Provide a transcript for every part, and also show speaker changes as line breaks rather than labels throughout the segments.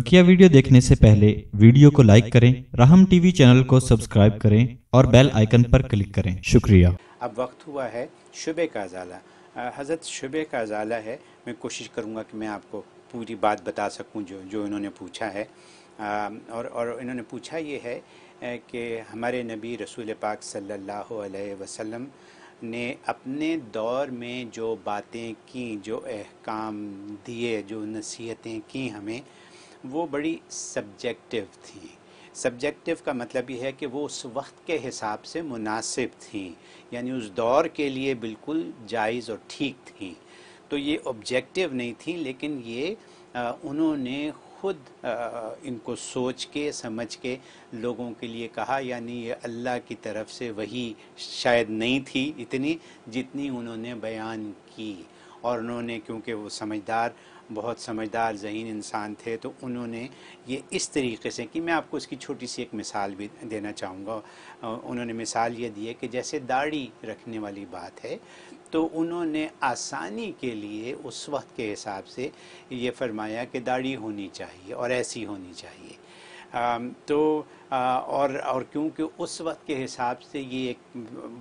बकिया वीडियो देखने से पहले वीडियो को लाइक करें राहम टीवी चैनल को सब्सक्राइब करें और बेल आइकन पर क्लिक करें शुक्रिया अब वक्त हुआ है शुबे का अजाला हज़रत शुबे का अजाला है मैं कोशिश करूँगा कि मैं आपको पूरी बात बता सकूँ जो जो इन्होंने पूछा है आ, और और इन्होंने पूछा ये है कि हमारे नबी रसूल पाक सल्लल्लाहु अलैहि वसल्लम ने अपने दौर में जो बातें की जो अहकाम दिए जो नसीहतें की हमें वो बड़ी सब्जेक्टिव थी सब्जेक्टिव का मतलब ये है कि वो उस वक्त के हिसाब से मुनासिब थी यानी उस दौर के लिए बिल्कुल जायज़ और ठीक थी तो ये ऑब्जेक्टिव नहीं थी लेकिन ये आ, उन्होंने खुद इनको सोच के समझ के लोगों के लिए कहा यानी ये अल्लाह की तरफ से वही शायद नहीं थी इतनी जितनी उन्होंने बयान की और उन्होंने क्योंकि वो समझदार बहुत समझदार जहीन इंसान थे तो उन्होंने ये इस तरीके से कि मैं आपको इसकी छोटी सी एक मिसाल भी देना चाहूँगा उन्होंने मिसाल ये दी है कि जैसे दाढ़ी रखने वाली बात है तो उन्होंने आसानी के लिए उस वक्त के हिसाब से ये फरमाया कि दाढ़ी होनी चाहिए और ऐसी होनी चाहिए आ, तो आ, और और क्योंकि उस वक्त के हिसाब से ये एक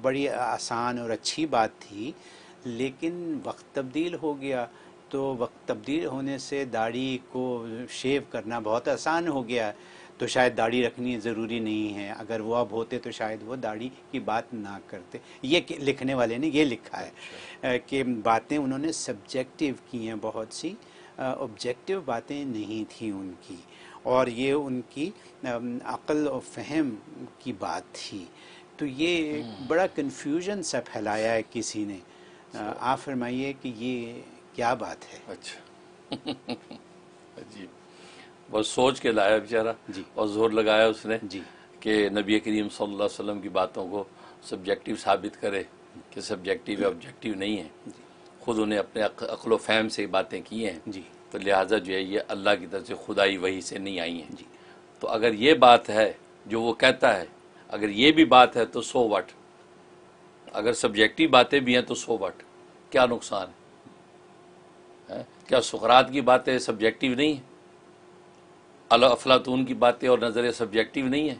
बड़ी आसान और अच्छी बात थी लेकिन वक्त तब्दील हो गया तो वक्त तब्दील होने से दाढ़ी को शेव करना बहुत आसान हो गया तो शायद दाढ़ी रखनी ज़रूरी नहीं है अगर वो अब होते तो शायद वो दाढ़ी की बात ना करते ये लिखने वाले ने ये लिखा है अच्छा। कि बातें उन्होंने सब्जेक्टिव की हैं बहुत सी ऑब्जेक्टिव बातें नहीं थी उनकी और ये उनकी अक़ल और फहम की बात थी तो ये हम्म। बड़ा कन्फ्यूजन सा फैलाया है किसी ने आप फरमाइए कि ये क्या बात है अच्छा जी
बहुत सोच के लाया बेचारा जी और जोर लगाया उसने जी कि नबी करीम सल्लल्लाहु अलैहि वसल्लम की बातों को सब्जेक्टिव साबित करे कि सब्जेक्टिव या ऑब्जेक्टिव नहीं है खुद उन्हें अपने अकलो फैम से बातें की हैं जी तो लिहाजा जो है ये अल्लाह की तरफ से खुदाई वही से नहीं आई हैं जी तो अगर ये बात है जो वो कहता है अगर ये भी बात है तो सो वट अगर सब्जेक्टिव बातें भी हैं तो सो वट क्या नुकसान है क्या सुखरात की बातें सब्जेक्टिव नहीं है अल अफलातून की बातें और नज़रिया सब्जेक्टिव नहीं है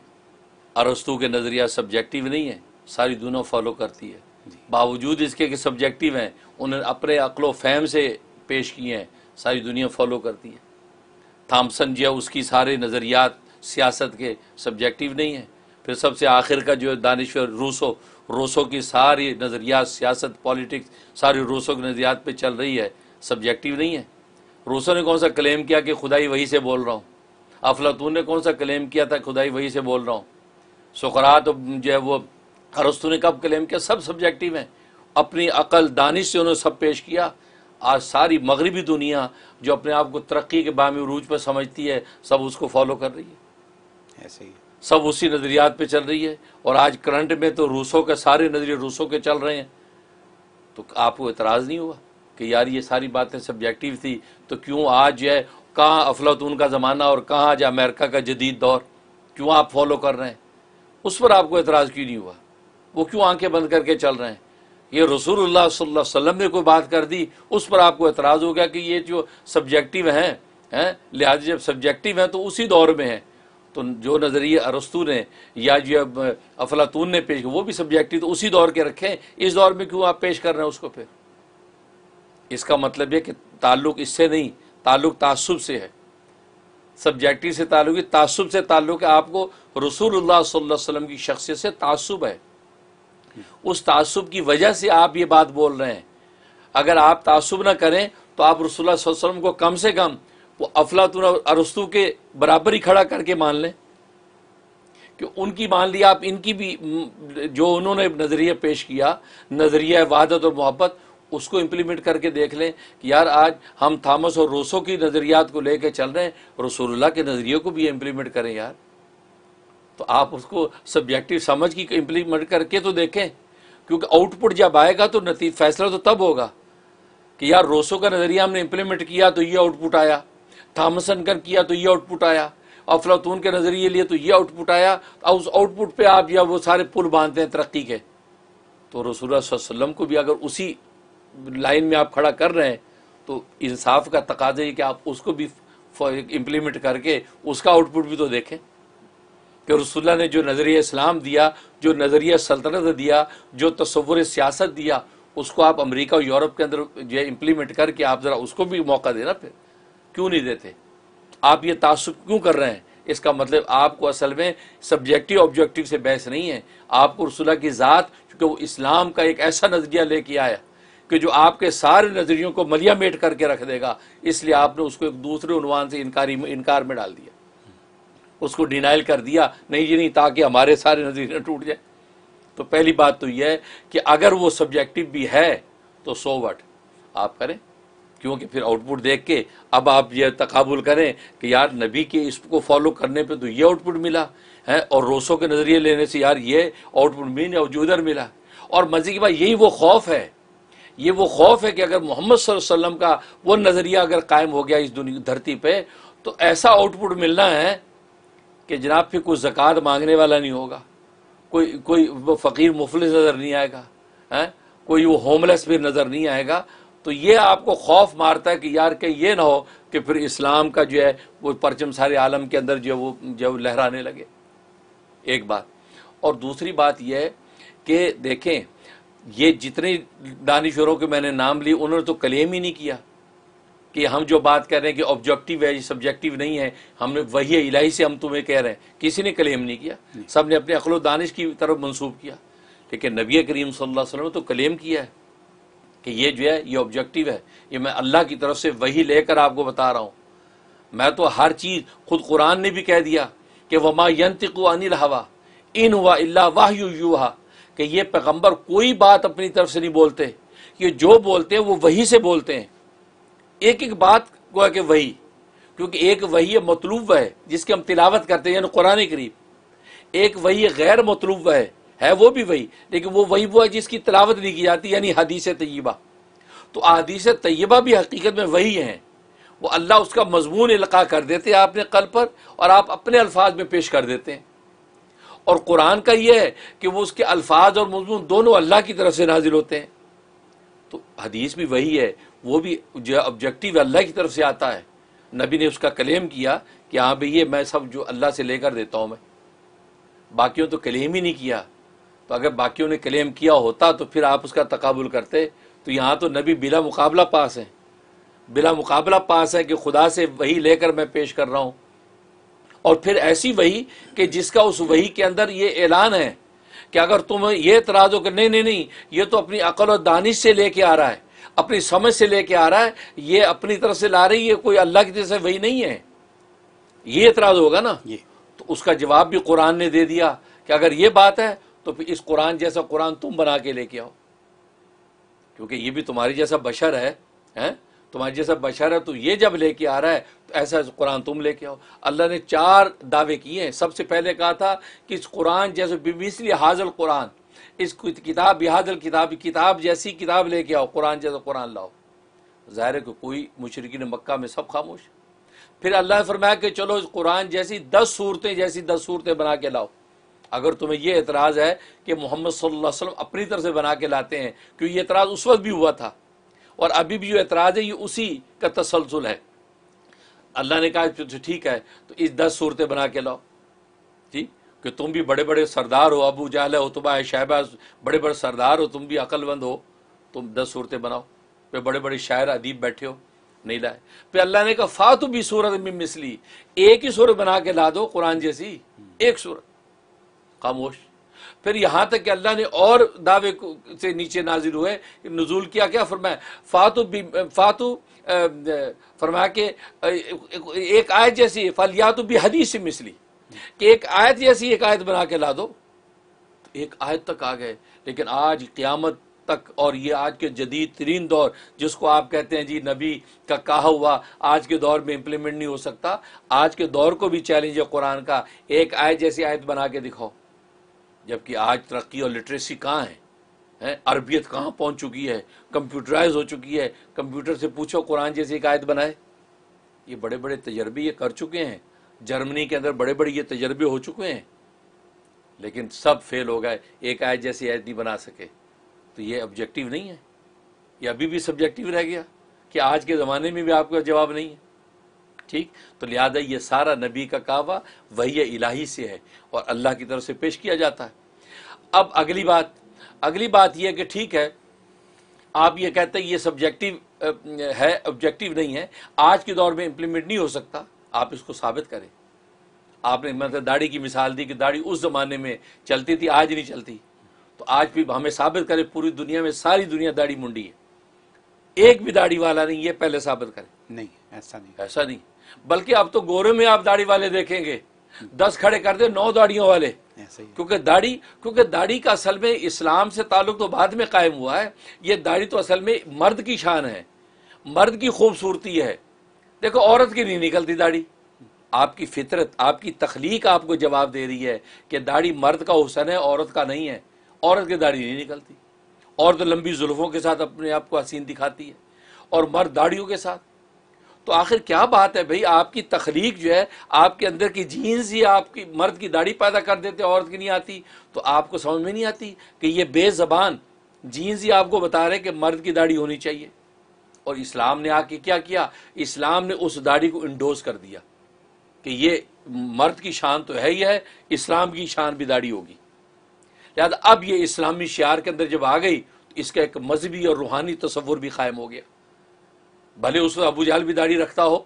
अरस्तू के नज़रिया सब्जेक्टिव नहीं है सारी दुनिया फॉलो करती है बावजूद इसके कि सब्जेक्टिव हैं उन्हें अपने अक्लो फैम से पेश किए हैं सारी दुनिया फॉलो करती है थामसन जो है उसकी सारे नज़रियात सियासत के सब्जेक्टिव नहीं है फिर सबसे आखिर का जो है दानश्वर रूसो रूसो की सारी नज़रियात सियासत पॉलिटिक्स सारी रूसो के नज़रियात पर चल रही है सब्जेक्टिव नहीं है रूसों ने कौन सा क्लेम किया कि खुदाई वही से बोल रहा हूँ अफलातून ने कौन सा क्लेम किया था खुदाई वही से बोल रहा हूँ सुकरात जो है वो अरस्तु ने कब क्लेम किया सब सब्जेक्टिव हैं अपनी अकल दानिश से उन्होंने सब पेश किया आज सारी मगरबी दुनिया जो अपने आप को तरक्की के बामी रूज पर समझती है सब उसको फॉलो कर रही है ऐसे ही सब उसी नज़रियात पे चल रही है और आज करंट में तो रूसों के सारे नज़रिए रूसों के चल रहे हैं तो आपको एतराज़ नहीं हुआ कि यार ये सारी बातें सब्जेक्टिव थी तो क्यों आज है कहाँ अफलातून का ज़माना और कहाँ आज अमेरिका का जदीद दौर क्यों आप फॉलो कर रहे हैं उस पर आपको एतराज़ क्यों नहीं हुआ वो क्यों आंखें बंद करके चल रहे हैं ये रसूल वसल्लम ने कोई बात कर दी उस पर आपको एतराज़ हो गया कि ये जो सब्जेक्टिव हैं हैं लिहाजा जब सब्जेक्टिव हैं तो उसी दौर में हैं तो जो नज़रिए अरस्तू ने या जो अफलातून ने पेश वो भी सब्जेक्टिव तो उसी दौर के रखें इस दौर में क्यों आप पेश कर रहे हैं उसको फिर इसका मतलब यह कि ताल्लुक इससे नहीं ताल्लुक तासुब से है सब्जेक्टिव से ताल्लुक तासुब से ताल्लुक है आपको रसूलुल्लाह वसल्लम की शख्सियत से तासुब है उस तासुब की वजह से आप ये बात बोल रहे हैं अगर आप तासुब ना करें तो आप रसोल्ला वसलम को कम से कम वो अफलातून अरस्तु के बराबर ही खड़ा करके मान लें कि उनकी मान लिया आप इनकी भी जो उन्होंने नज़रिया पेश किया नज़रिया वादत और मोहब्बत उसको इम्प्लीमेंट करके देख लें कि यार आज हम थामस और रोसो की नज़रियात को लेकर चल रहे हैं रसोल्ला के नज़रिए को भी इम्प्लीमेंट करें यार तो आप उसको सब्जेक्टिव समझ की इम्प्लीमेंट करके तो देखें क्योंकि आउटपुट जब आएगा तो नतीज फैसला तो तब होगा कि यार रोसो का नज़रिया हमने इम्प्लीमेंट किया तो ये आउटपुट आया थामसन का किया तो ये आउटपुट आया और अफलातून के नज़रिए लिए तो ये आउटपुट आया और उस आउटपुट पर आप या वो सारे पुल बांधते हैं तरक्की के तो रसूल वसम को भी अगर उसी लाइन में आप खड़ा कर रहे हैं तो इंसाफ का तकाजा है कि आप उसको भी इम्प्लीमेंट करके उसका आउटपुट भी तो देखें कि रसुल्ला ने जो नज़रिया इस्लाम दिया जो नज़रिया सल्तनत दिया जो तस्वुर सियासत दिया उसको आप अमेरिका और यूरोप के अंदर जो है इम्प्लीमेंट करके आप ज़रा उसको भी मौका देना फिर क्यों नहीं देते आप ये तासुब क्यों कर रहे हैं इसका मतलब आपको असल में सब्जेक्टिव ऑब्जेक्टिव से बहस नहीं है आपको रसुल्ला की ज़ात क्योंकि वो इस्लाम का एक ऐसा नज़रिया लेके आया कि जो आपके सारे नज़रियों को मलिया मेट करके रख देगा इसलिए आपने उसको एक दूसरे उनवान से इनकारी इनकार में डाल दिया उसको डिनाइल कर दिया नहीं जी नहीं ताकि हमारे सारे नज़रिए टूट जाए तो पहली बात तो यह है कि अगर वो सब्जेक्टिव भी है तो सो वट आप करें क्योंकि फिर आउटपुट देख के अब आप यह तकबुल करें कि यार नबी के इसको फॉलो करने पे तो ये आउटपुट मिला है और रोसों के नज़रिए लेने से यार ये आउटपुट मिल या उधर मिला और मजे की बात यही वो खौफ है ये वो खौफ है कि अगर मोहम्मद वसल्लम का वो नज़रिया अगर कायम हो गया इस दुनिया धरती पर तो ऐसा आउटपुट मिलना है कि जनाब फिर कोई ज़क़़त मांगने वाला नहीं होगा कोई कोई फ़कीर मुफलिस नज़र नहीं आएगा हैं कोई वो होमलेस भी नज़र नहीं आएगा तो ये आपको खौफ मारता है कि यार कहीं ये ना हो कि फिर इस्लाम का जो है वो परचम सारे आलम के अंदर जो है वो जो लहराने लगे एक बात और दूसरी बात यह है कि देखें ये जितने दानश्वरों के मैंने नाम लिए उन्होंने तो क्लेम ही नहीं किया कि हम जो बात कर रहे हैं कि ऑब्जेक्टिव है ये सब्जेक्टिव नहीं है हमने वही इलाही से हम तुम्हें कह रहे हैं किसी ने क्लेम नहीं किया नहीं। सब ने अपने अखलो दानिश की तरफ मंसूब किया लेकिन नबी करीम सल्लल्लाहु अलैहि वसल्लम ने तो क्लेम किया है कि ये जो है ये ऑब्जेक्टिव है ये मैं अल्लाह की तरफ से वही लेकर आपको बता रहा हूँ मैं तो हर चीज़ खुद कुरान ने भी कह दिया कि वमा को अनिल हवा इन हुआ अल्ला वाह यूहा कि ये पैगंबर कोई बात अपनी तरफ से नहीं बोलते ये जो बोलते हैं वो वही से बोलते हैं एक एक बात है कि वही क्योंकि एक वही मतलूब है जिसकी हम तिलावत करते हैं यानी कुरान करीब एक वही गैर मतलूब है है वो भी वही लेकिन वो वही वो है जिसकी तिलावत नहीं की जाती यानी हदीस तय्यबा तो हदीस तय्यबा भी हकीकत में वही हैं वो अल्लाह उसका मजमून इलका कर देते हैं आपने कल पर और आप अपने अल्फाज में पेश कर देते हैं और कुरान का यह है कि वो उसके अल्फाज और मजमून दोनों अल्लाह की तरफ से नाजिल होते हैं तो हदीस भी वही है वो भी जो ऑब्जेक्टिव अल्लाह की तरफ से आता है नबी ने उसका क्लेम किया कि हाँ भाई ये मैं सब जो अल्लाह से लेकर देता हूँ मैं बाकियों तो क्लेम ही नहीं किया तो अगर बाकियों ने क्लेम किया होता तो फिर आप उसका तकबुल करते तो यहाँ तो नबी बिला मुकाबला पास हैं बिला मुकाबला पास है कि खुदा से वही लेकर मैं पेश कर रहा हूँ और फिर ऐसी वही कि जिसका उस वही के अंदर ये ऐलान है कि अगर तुम ये एतराज़ हो कि नहीं नहीं नहीं ये तो अपनी अकल और दानिश से लेके आ रहा है अपनी समझ से लेके आ रहा है ये अपनी तरफ से ला रही है कोई अल्लाह की तरफ से वही नहीं है ये एतराज़ होगा ना ये तो उसका जवाब भी कुरान ने दे दिया कि अगर ये बात है तो फिर इस कुरान जैसा कुरान तुम बना के लेके आओ क्योंकि ये भी तुम्हारी जैसा बशर है है? तुम्हारी जैसा बशर है तो ये जब लेके आ रहा है तो ऐसा कुरान तुम लेके आओ अल्लाह ने चार दावे किए हैं सबसे पहले कहा था कि इस कुरान जैसे बिमिसली हाजल कुरान इस किताब हाजल किताब किताब जैसी किताब लेके आओ कुरान जैसा कुरान लाओ ज़ाहिर है कि कोई ने मक्का में सब खामोश फिर अल्लाह ने फरमाया कि चलो इस कुरान जैसी दस सूरतें जैसी दस सूरतें बना के लाओ अगर तुम्हें यह एतराज़ है कि मोहम्मद सल्लल्लाहु अलैहि वसल्लम अपनी तरफ से बना के लाते हैं क्योंकि ये एतराज़ उस वक्त भी हुआ था और अभी भी जो एतराज़ है ये उसी का तसलसल है अल्लाह ने कहा अच्छा, ठीक है तो इस दस सूरतें बना के लाओ जी कि तुम भी बड़े बड़े सरदार हो अबू जहल है उतबा है शहबा बड़े बड़े सरदार हो तुम भी अकलमंद हो तुम दस सूरतें बनाओ पे बड़े बड़े शायर अदीब बैठे हो नहीं लाए पे अल्लाह ने कहा फातु भी सूरत में मिसली एक ही सूरत बना के ला दो कुरान जैसी एक सूरत खामोश फिर यहाँ तक कि अल्लाह ने और दावे से नीचे नाजिल हुए नजूल किया क्या फरमाया फातु भी फातु फरमाया कि एक आयत जैसी फलियात भी हदीस मिसली कि एक आयत जैसी एक आयत बना के ला दो तो एक आयत तक आ गए लेकिन आज क़्यामत तक और ये आज के जदीद तरीन दौर जिसको आप कहते हैं जी नबी का कहा हुआ आज के दौर में इम्प्लीमेंट नहीं हो सकता आज के दौर को भी चैलेंज है कुरान का एक आयत जैसी आयत बना के दिखाओ जबकि आज तरक्की और लिटरेसी कहाँ है हैं अरबियत कहाँ पहुँच चुकी है कंप्यूटराइज हो चुकी है कंप्यूटर से पूछो कुरान जैसी एक आयत बनाए ये बड़े बड़े तजर्बे ये कर चुके हैं जर्मनी के अंदर बड़े बड़े ये तजर्बे हो चुके हैं लेकिन सब फेल हो गए एक आयत जैसी आयत नहीं बना सके तो ये ऑब्जेक्टिव नहीं है ये अभी भी सब्जेक्टिव रह गया कि आज के ज़माने में भी आपका जवाब नहीं है ठीक तो लिहाजा ये सारा नबी का कावा वही इलाही से है और अल्लाह की तरफ से पेश किया जाता है अब अगली बात अगली बात यह कि ठीक है आप ये कहते हैं ये सब्जेक्टिव है ऑब्जेक्टिव नहीं है आज के दौर में इम्प्लीमेंट नहीं हो सकता आप इसको साबित करें आपने मतलब दाढ़ी की मिसाल दी कि दाढ़ी उस ज़माने में चलती थी आज नहीं चलती तो आज भी हमें साबित करें पूरी दुनिया में सारी दुनिया दाढ़ी मुंडी है एक भी दाढ़ी वाला नहीं है पहले साबित करें नहीं ऐसा नहीं ऐसा नहीं बल्कि अब तो गोरे में आप दाढ़ी वाले देखेंगे दस खड़े कर दे नौ दाढ़ियों वाले हाँ, क्योंकि दाढ़ी क्योंकि दाढ़ी का असल में इस्लाम से ताल्लुक तो बाद में कायम हुआ है ये दाढ़ी तो असल में मर्द की शान है मर्द की खूबसूरती है देखो औरत की नहीं निकलती दाढ़ी आपकी फितरत आपकी तखलीक आपको जवाब दे रही है कि दाढ़ी मर्द का हुसन है औरत का नहीं है औरत की दाढ़ी नहीं निकलती औरत लंबी जुल्फों के साथ अपने आप को हसीन दिखाती है और मर्द दाढ़ियों के साथ तो आखिर क्या बात है भाई आपकी तखलीक जो है आपके अंदर की जीन्स ही आपकी मर्द की दाढ़ी पैदा कर देते औरत की नहीं आती तो आपको समझ में नहीं आती कि ये बेज़बान जीन्स ही आपको बता रहे कि मर्द की दाढ़ी होनी चाहिए और इस्लाम ने आके क्या किया इस्लाम ने उस दाढ़ी को इंडोज कर दिया कि ये मर्द की शान तो है ही है इस्लाम की शान भी दाढ़ी होगी लिहाजा अब ये इस्लामी शार के अंदर जब आ गई तो इसका एक मजहबी और रूहानी तस्वुर भी कायम हो गया भले उस अबू जहल भी दाढ़ी रखता हो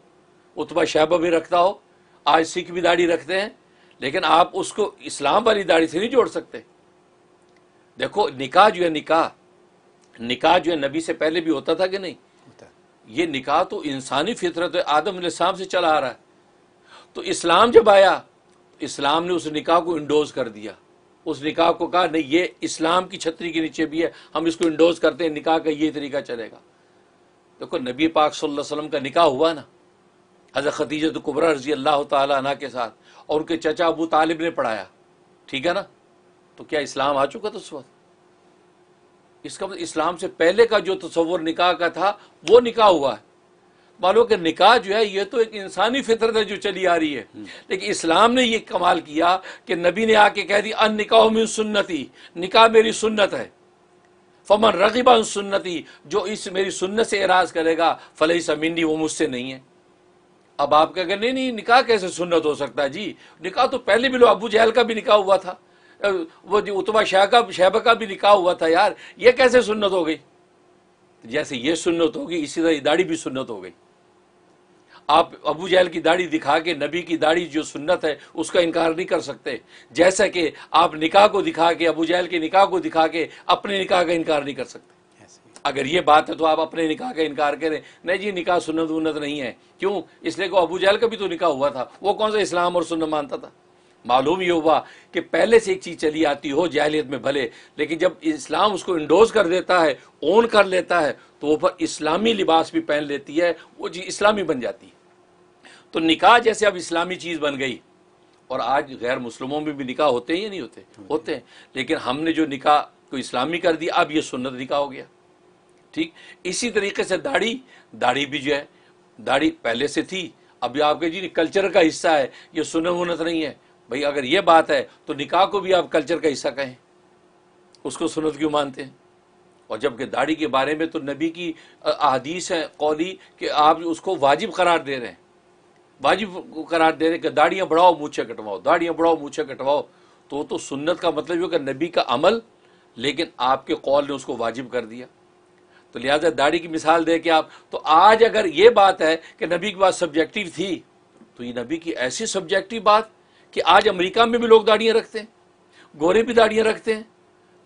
उतबा शहबा भी रखता हो आज सिख भी दाढ़ी रखते हैं लेकिन आप उसको इस्लाम वाली दाढ़ी से नहीं जोड़ सकते देखो निकाह जो है निकाह निकाह जो है नबी से पहले भी होता था कि नहीं ये निकाह तो इंसानी फितरत है आदम इस्लाम से चला आ रहा है तो इस्लाम जब आया इस्लाम ने उस निकाह को इंडोज कर दिया उस निकाह को कहा नहीं ये इस्लाम की छतरी के नीचे भी है हम इसको इंडोज करते हैं निकाह का ये तरीका चलेगा देखो नबी पाक सल्लल्लाहु अलैहि वसल्लम का निकाह हुआ ना हज़रत खदीजत तो कुबरा रजी अल्लाह तला के साथ और उनके चचा अबू तालिब ने पढ़ाया ठीक है ना तो क्या इस्लाम आ चुका था उस वक्त इसका मतलब इस्लाम से पहले का जो तस्वुर निकाह का था वो निकाह हुआ है मानो कि निकाह जो है ये तो एक इंसानी फितरत है जो चली आ रही है हम्म। लेकिन इस्लाम ने ये कमाल किया कि नबी ने आके कह दी अन निकाह में सुन्नति निकाह मेरी सुन्नत है फमन रगीबा सुन्नति जो इस मेरी सुन्नत से एराज करेगा फलई समिंदी वो मुझसे नहीं है अब आप क्या कहें नहीं नहीं निकाह कैसे सुन्नत हो सकता है जी निकाह तो पहले भी लो अबू जहल का भी निकाह हुआ था वो जी उतवा शाह का शहबा का भी निकाह हुआ था यार ये कैसे सुन्नत हो गई जैसे ये सुन्नत होगी इसी तरह दाढ़ी भी सुन्नत हो गई आप अबू जहल की दाढ़ी दिखा के नबी की दाढ़ी जो सुन्नत है उसका इनकार नहीं कर सकते जैसा कि आप निकाह को दिखा के अबू जहल के निकाह को दिखा के अपने निकाह का इनकार नहीं कर सकते अगर ये बात है तो आप अपने निकाह का इनकार करें नहीं जी निकाह सुन्नत उन्नत नहीं है क्यों इसलिए को अबू जहल का भी तो निकाह हुआ था वो कौन सा इस्लाम और सुन्नत मानता था मालूम ये हुआ कि पहले से एक चीज़ चली आती हो जाहलीत में भले लेकिन जब इस्लाम उसको इंडोज कर देता है ओन कर लेता है तो वो पर इस्लामी लिबास भी पहन लेती है वो जी इस्लामी बन जाती है तो निकाह जैसे अब इस्लामी चीज़ बन गई और आज गैर मुस्लिमों में भी निकाह होते हैं या नहीं होते होते हैं लेकिन हमने जो निकाह को इस्लामी कर दिया अब ये सुन्नत निकाह हो गया ठीक इसी तरीके से दाढ़ी दाढ़ी भी जो है दाढ़ी पहले से थी अभी आपके जी कल्चर का हिस्सा है ये सुन उन्नत नहीं है भाई अगर ये बात है तो निकाह को भी आप कल्चर का हिस्सा कहें उसको सुनत क्यों मानते हैं और जबकि दाढ़ी के बारे में तो नबी की अहदीस है कौली कि आप उसको वाजिब करार दे रहे हैं वाजिब करार रहे कि दाढ़ियाँ बढ़ाओ मूछे कटवाओ दाढ़ियाँ बढ़ाओ मूछे कटवाओ तो तो सुन्नत का मतलब ये कि नबी का अमल लेकिन आपके कौल ने उसको वाजिब कर दिया तो लिहाजा दाढ़ी की मिसाल दे के आप तो आज अगर ये बात है कि नबी की बात सब्जेक्टिव थी तो ये नबी की ऐसी सब्जेक्टिव बात कि आज अमरीका में भी लोग दाढ़ियाँ रखते हैं गोरे भी दाढ़ियाँ रखते हैं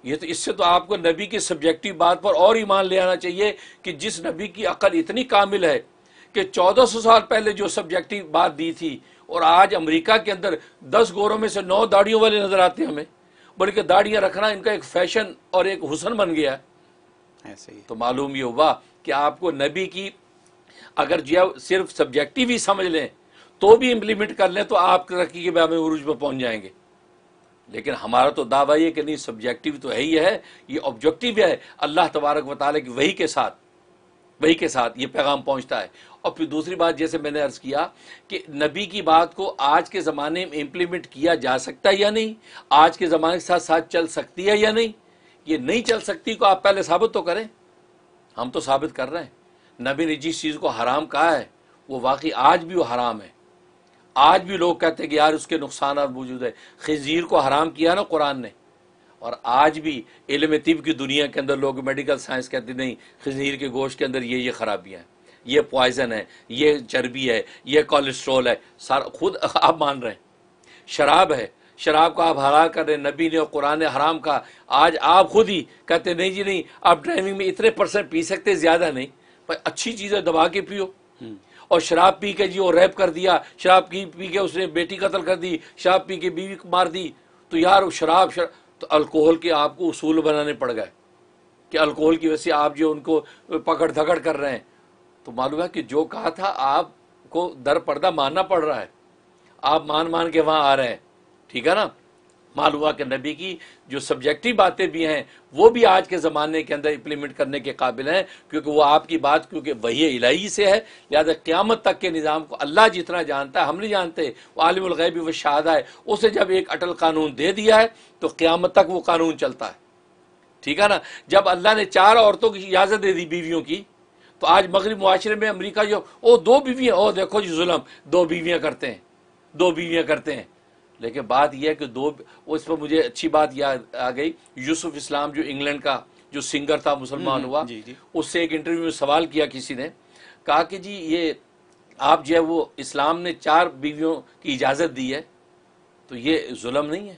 ये तो इससे तो आपको नबी की सब्जेक्टिव बात पर और ईमान ले आना चाहिए कि जिस नबी की अकल इतनी कामिल है कि 1400 साल पहले जो सब्जेक्टिव बात दी थी और आज अमेरिका के अंदर 10 गोरों में से 9 दाढ़ियों वाले नज़र आते हैं हमें बल्कि दाढ़ियां रखना इनका एक फैशन और एक हुसन बन गया है ऐसे ही तो मालूम ये हुआ कि आपको नबी की अगर जो सिर्फ सब्जेक्टिव ही समझ लें तो भी इम्प्लीमेंट कर लें तो आप तरक्की के बारे में उर्ज पर पहुंच जाएंगे लेकिन हमारा तो दावा ये कि नहीं सब्जेक्टिव तो है ही है ये ऑब्जेक्टिव है अल्लाह तबारक वाले की वही के साथ वही के साथ ये पैगाम पहुंचता है और फिर दूसरी बात जैसे मैंने अर्ज किया कि नबी की बात को आज के ज़माने में इम्प्लीमेंट किया जा सकता है या नहीं आज के ज़माने के साथ साथ चल सकती है या नहीं ये नहीं चल सकती को आप पहले साबित तो करें हम तो साबित कर रहे हैं नबी ने जिस चीज़ को हराम कहा है वो वाकई आज भी वो हराम है आज भी लोग कहते हैं कि यार उसके नुकसान मौजूद है खजीर को हराम किया ना कुरान ने और आज भी इलम तिब की दुनिया के अंदर लोग मेडिकल साइंस कहते नहीं खजीर के गोश्त के अंदर ये ये खराबियाँ हैं ये पॉइजन है ये चर्बी है ये कोलेस्ट्रोल है सारा खुद आप मान रहे हैं शराब है शराब का आप हरा कर रहे नबी ने और कुरान हराम का आज आप खुद ही कहते नहीं जी नहीं आप ड्राइविंग में इतने परसेंट पी सकते ज़्यादा नहीं पर अच्छी चीज़ है दबा के पियो हम्म। और शराब पी के जी वो रैप कर दिया शराब की पी के उसने बेटी कत्ल कर दी शराब पी के बीवी मार दी तो यार शराब शर... तो अल्कोहल के आपको उसूल बनाने पड़ गए कि अल्कोहल की वजह से आप जो उनको पकड़ धकड़ कर रहे हैं तो मालूम है कि जो कहा था आपको दर पर्दा मानना पड़ रहा है आप मान मान के वहाँ आ रहे हैं ठीक है ना मालूम हुआ कि नबी की जो सब्जेक्टिव बातें भी हैं वो भी आज के ज़माने के अंदर इम्प्लीमेंट करने के काबिल हैं क्योंकि वो आपकी बात क्योंकि वही इलाही से है लिहाजा क़्यामत तक के निज़ाम को अल्लाह जितना जानता है हम नहीं जानते वो आलमगैब व शादा है उसे जब एक अटल कानून दे दिया है तो क़्यामत तक वो कानून चलता है ठीक है ना जब अल्लाह ने चार औरतों की इजाज़त दे दी बीवियों की तो आज मगरब माशरे में अमरीका जो ओ दो बीवियाँ ओ देखो जी जुलम दो बीवियाँ करते हैं दो बीवियाँ करते हैं लेकिन बात यह है कि दो उस पर मुझे अच्छी बात याद आ गई यूसुफ इस्लाम जो इंग्लैंड का जो सिंगर था मुसलमान हम्म, हुआ जी जी। उससे एक इंटरव्यू में सवाल किया किसी ने कहा कि जी ये आप जो है वो इस्लाम ने चार बीवियों की इजाज़त दी है तो ये जुल्म नहीं है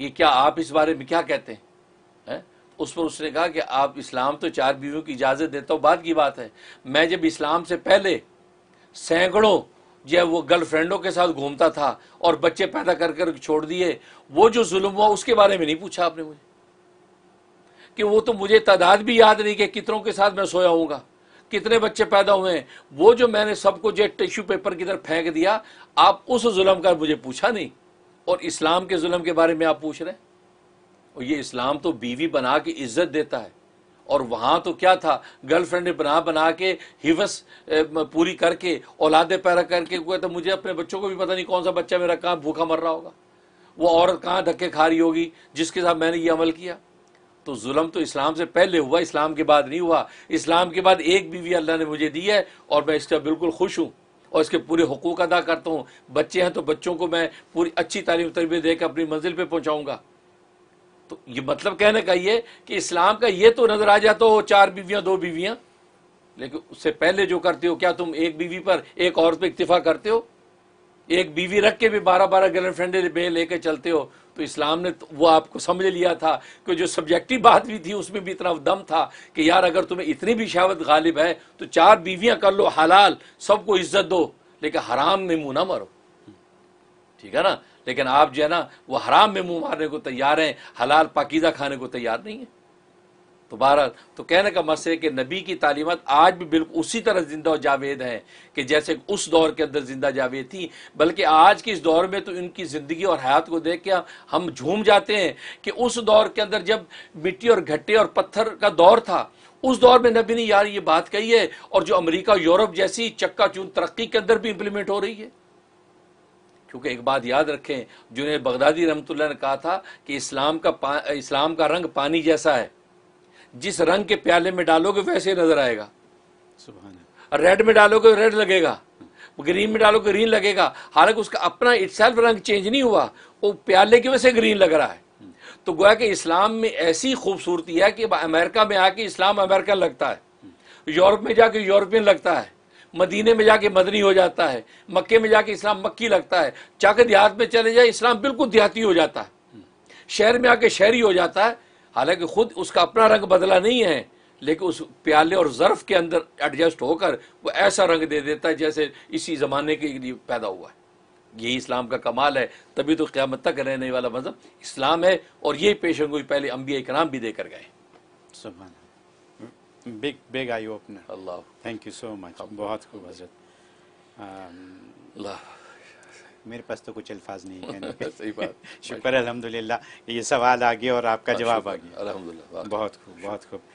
ये क्या आप इस बारे में क्या कहते हैं है? उस पर उसने कहा कि आप इस्लाम तो चार बीवियों की इजाज़त देता हो बाद की बात है मैं जब इस्लाम से पहले सैकड़ों जो वो गर्लफ्रेंडों के साथ घूमता था और बच्चे पैदा कर कर छोड़ दिए वो जो जुल्म हुआ उसके बारे में नहीं पूछा आपने मुझे कि वो तो मुझे तादाद भी याद नहीं कि कितनों के साथ मैं सोया हूँ कितने बच्चे पैदा हुए हैं वो जो मैंने सबको जो टिश्यू पेपर की तरफ फेंक दिया आप उस जुल्म का मुझे पूछा नहीं और इस्लाम के जुल्म के बारे में आप पूछ रहे हैं और ये इस्लाम तो बीवी बना के इज्जत देता है और वहाँ तो क्या था गर्लफ्रेंड ने बना बना के हिवस पूरी करके औलादे पैरा करके हुआ तो मुझे अपने बच्चों को भी पता नहीं कौन सा बच्चा मेरा कहाँ भूखा मर रहा होगा वो औरत कहाँ धक्के खा रही होगी जिसके साथ मैंने ये अमल किया तो जुलम तो इस्लाम से पहले हुआ इस्लाम के बाद नहीं हुआ इस्लाम के बाद एक बीवी अल्लाह ने मुझे दी है और मैं इसका बिल्कुल खुश हूँ और इसके पूरे हकूक़ अदा करता हूँ बच्चे हैं तो बच्चों को मैं पूरी अच्छी तालीम तरबियत देकर अपनी मंजिल पर पहुँचाऊँगा तो ये मतलब कहने का ये कि इस्लाम का ये तो नजर आ जाता हो चार बीवियां दो बीवियां लेकिन उससे पहले जो करते हो क्या तुम एक बीवी पर एक औरत पर इतफा करते हो एक बीवी रख के भी बारह बारह गर्लफ्रेंड पे लेके चलते हो तो इस्लाम ने तो वो आपको समझ लिया था कि जो सब्जेक्टिव बात भी थी उसमें भी इतना दम था कि यार अगर तुम्हें इतनी भी शावत गालिब है तो चार बीवियां कर लो हलाल सबको इज्जत दो लेकिन हराम में मुंह ना मारो ठीक है ना लेकिन आप जो है ना वो हराम में मुंह मारने को तैयार हैं हलाल पाकिज़ा खाने को तैयार नहीं है तो बहरहाल तो कहने का मसला है कि नबी की तालीमत आज भी बिल्कुल उसी तरह जिंदा और जावेद हैं कि जैसे उस दौर के अंदर जिंदा जावेद थी बल्कि आज के इस दौर में तो इनकी ज़िंदगी और हयात को देख के हम झूम जाते हैं कि उस दौर के अंदर जब मिट्टी और घट्टे और पत्थर का दौर था उस दौर में नबी ने यार ये बात कही है और जो अमरीका यूरोप जैसी चक्का चून तरक्की के अंदर भी इम्प्लीमेंट हो रही है क्योंकि एक बात याद रखें जुनेद बगदादी रमत ने कहा था कि इस्लाम का इस्लाम का रंग पानी जैसा है जिस रंग के प्याले में डालोगे वैसे ही नजर आएगा सुबह रेड में डालोगे रेड लगेगा ग्रीन में डालोगे ग्रीन लगेगा हालांकि उसका अपना इट रंग चेंज नहीं हुआ वो प्याले की वजह से ग्रीन लग रहा है तो गोया कि इस्लाम में ऐसी खूबसूरती है कि अमेरिका में आके इस्लाम अमेरिका लगता है हम्म। यूरोप में जाके यूरोपियन लगता है मदीने में जाके मदनी हो जाता है मक्के में जाके इस्लाम मक्की लगता है चाहे देहात में चले जाए इस्लाम बिल्कुल देहाती हो जाता है शहर में आके शहरी हो जाता है हालांकि खुद उसका अपना रंग बदला नहीं है लेकिन उस प्याले और ज़र्फ के अंदर एडजस्ट होकर वो ऐसा रंग दे देता है जैसे इसी ज़माने के लिए पैदा हुआ है यही इस्लाम का कमाल है तभी तो क़्यामत तक रहने वाला मज़हब इस्लाम है और यही पेशेंगोई पहले अम्बिया
इकराम भी देकर गए big big eye opener Allah thank you so much बहुत खूब हजरत um, मेरे पास तो कुछ अल्फाज नहीं कहने सही बात शुक्र अलहमदिल्ला ये सवाल आ गया और आपका हाँ, जवाब आ गया अलहमदिल्ला बहुत खूब बहुत
खूब